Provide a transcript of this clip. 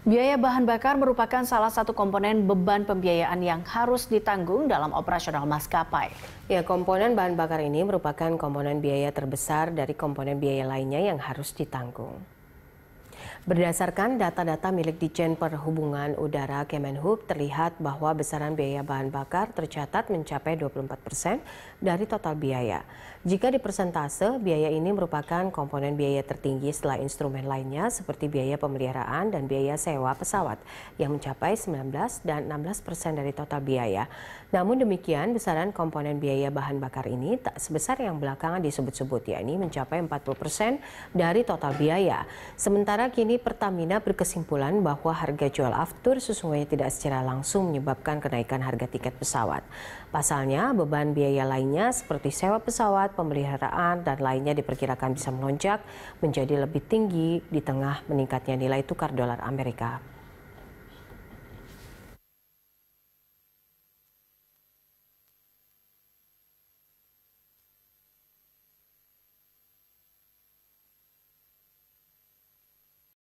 Biaya bahan bakar merupakan salah satu komponen beban pembiayaan yang harus ditanggung dalam operasional maskapai. Ya, komponen bahan bakar ini merupakan komponen biaya terbesar dari komponen biaya lainnya yang harus ditanggung. Berdasarkan data-data milik Dijen Perhubungan Udara Kemenhub, terlihat bahwa besaran biaya bahan bakar tercatat mencapai 24 persen dari total biaya. Jika dipersentase, biaya ini merupakan komponen biaya tertinggi setelah instrumen lainnya seperti biaya pemeliharaan dan biaya sewa pesawat yang mencapai 19 dan 16 persen dari total biaya. Namun demikian, besaran komponen biaya bahan bakar ini tak sebesar yang belakangan disebut-sebut, yakni mencapai 40 persen dari total biaya. Sementara kini Pertamina berkesimpulan bahwa harga jual aftur sesungguhnya tidak secara langsung menyebabkan kenaikan harga tiket pesawat. Pasalnya, beban biaya lainnya seperti sewa pesawat, pemeliharaan, dan lainnya diperkirakan bisa melonjak menjadi lebih tinggi di tengah meningkatnya nilai tukar dolar Amerika.